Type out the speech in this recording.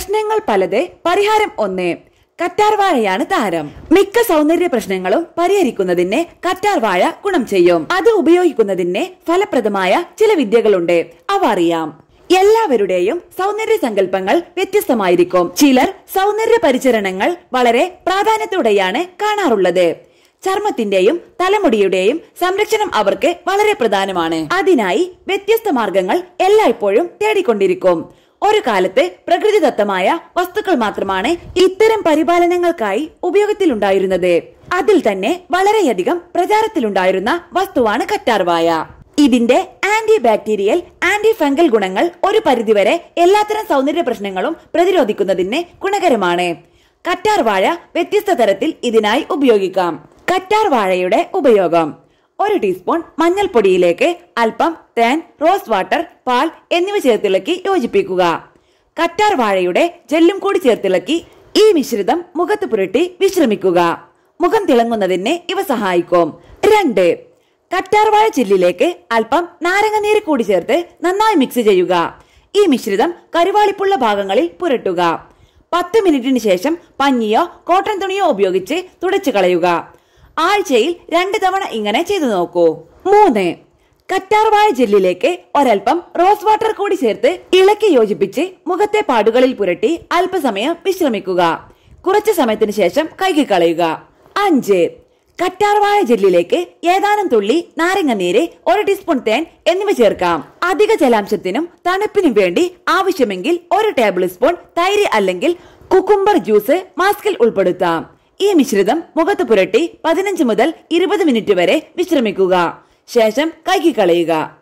പ്രശ്നങ്ങൾ പലതേ പരിഹാരം ഒന്ന് കറ്റാർവാഴയാണ് താരം മിക്ക സൗന്ദര്യ പ്രശ്നങ്ങളും പരിഹരിക്കുന്നതിന് കറ്റാർവാഴ ഗുണം ചെയ്യും അത് ഉപയോഗിക്കുന്നതിന് ഫലപ്രദമായ ചില വിദ്യകളുണ്ട് അവ അറിയാം എല്ലാവരുടെയും സൗന്ദര്യ സങ്കല്പങ്ങൾ വ്യത്യസ്തമായിരിക്കും ചിലർ സൗന്ദര്യ പരിചരണങ്ങൾ വളരെ പ്രാധാന്യത്തോടെയാണ് കാണാറുള്ളത് ചർമ്മത്തിന്റെയും തലമുടിയുടെയും സംരക്ഷണം അവർക്ക് വളരെ പ്രധാനമാണ് അതിനായി വ്യത്യസ്ത മാർഗങ്ങൾ എല്ലായ്പ്പോഴും തേടിക്കൊണ്ടിരിക്കും ഒരു കാലത്ത് പ്രകൃതിദത്തമായ വസ്തുക്കൾ മാത്രമാണ് ഇത്തരം പരിപാലനങ്ങൾക്കായി ഉപയോഗത്തിലുണ്ടായിരുന്നത് അതിൽ തന്നെ വളരെയധികം പ്രചാരത്തിലുണ്ടായിരുന്ന വസ്തുവാണ് കറ്റാർവായ ഇതിന്റെ ആന്റി ബാക്ടീരിയൽ ആന്റി ഫംഗൽ ഗുണങ്ങൾ ഒരു പരിധിവരെ എല്ലാത്തരം സൗന്ദര്യ പ്രശ്നങ്ങളും പ്രതിരോധിക്കുന്നതിന് ഗുണകരമാണ് കറ്റാർവാഴ വ്യത്യസ്ത തരത്തിൽ ഇതിനായി ഉപയോഗിക്കാം കറ്റാർവാഴയുടെ ഉപയോഗം ഒരു ടീസ്പൂൺ മഞ്ഞൾപ്പൊടിയിലേക്ക് അല്പം തേൻ റോസ് വാട്ടർ പാൽ എന്നിവ ചേർത്തിളക്കി യോജിപ്പിക്കുക കറ്റാർ വാഴയുടെ ജെല്ലും കൂടി ചേർത്തിളക്കി ഈ മിശ്രിതം മുഖത്ത് പുരട്ടി വിശ്രമിക്കുക മുഖം തിളങ്ങുന്നതിന് ഇവ സഹായിക്കും രണ്ട് കറ്റാർ വാഴ ചില്ലിലേക്ക് അല്പം നാരങ്ങനീര് കൂടി ചേർത്ത് നന്നായി മിക്സ് ചെയ്യുക ഈ മിശ്രിതം കരുവാളിപ്പുള്ള ഭാഗങ്ങളിൽ പുരട്ടുക പത്ത് മിനിറ്റിന് ശേഷം പഞ്ഞിയോ കോട്ടൺ തുണിയോ ഉപയോഗിച്ച് തുടച്ചു കളയുക ആഴ്ചയിൽ രണ്ട് തവണ ഇങ്ങനെ ചെയ്തു നോക്കൂ മൂന്ന് കറ്റാർവാഴ ജെല്ലിലേക്ക് ഒരൽപ്പം റോസ് വാട്ടർ കൂടി ചേർത്ത് ഇളക്കി യോജിപ്പിച്ച് മുഖത്തെ പാടുകളിൽ പുരട്ടി അല്പസമയം വിശ്രമിക്കുക കുറച്ചു സമയത്തിന് ശേഷം കളയുക അഞ്ച് കറ്റാർവാഴ ജെല്ലിലേക്ക് ഏതാനും തുള്ളി നാരങ്ങ നീര് ഒരു ടീസ്പൂൺ തേൻ എന്നിവ ചേർക്കാം അധിക ജലാംശത്തിനും തണുപ്പിനും വേണ്ടി ആവശ്യമെങ്കിൽ ഒരു ടേബിൾ സ്പൂൺ തൈര് അല്ലെങ്കിൽ കുക്കുംബർ ജ്യൂസ് മാസ്കിൽ ഉൾപ്പെടുത്താം ഈ മിശ്രിതം മുഖത്ത് പുരട്ടി പതിനഞ്ച് മുതൽ ഇരുപത് മിനിറ്റ് വരെ വിശ്രമിക്കുക ശേഷം കൈകി കളയുക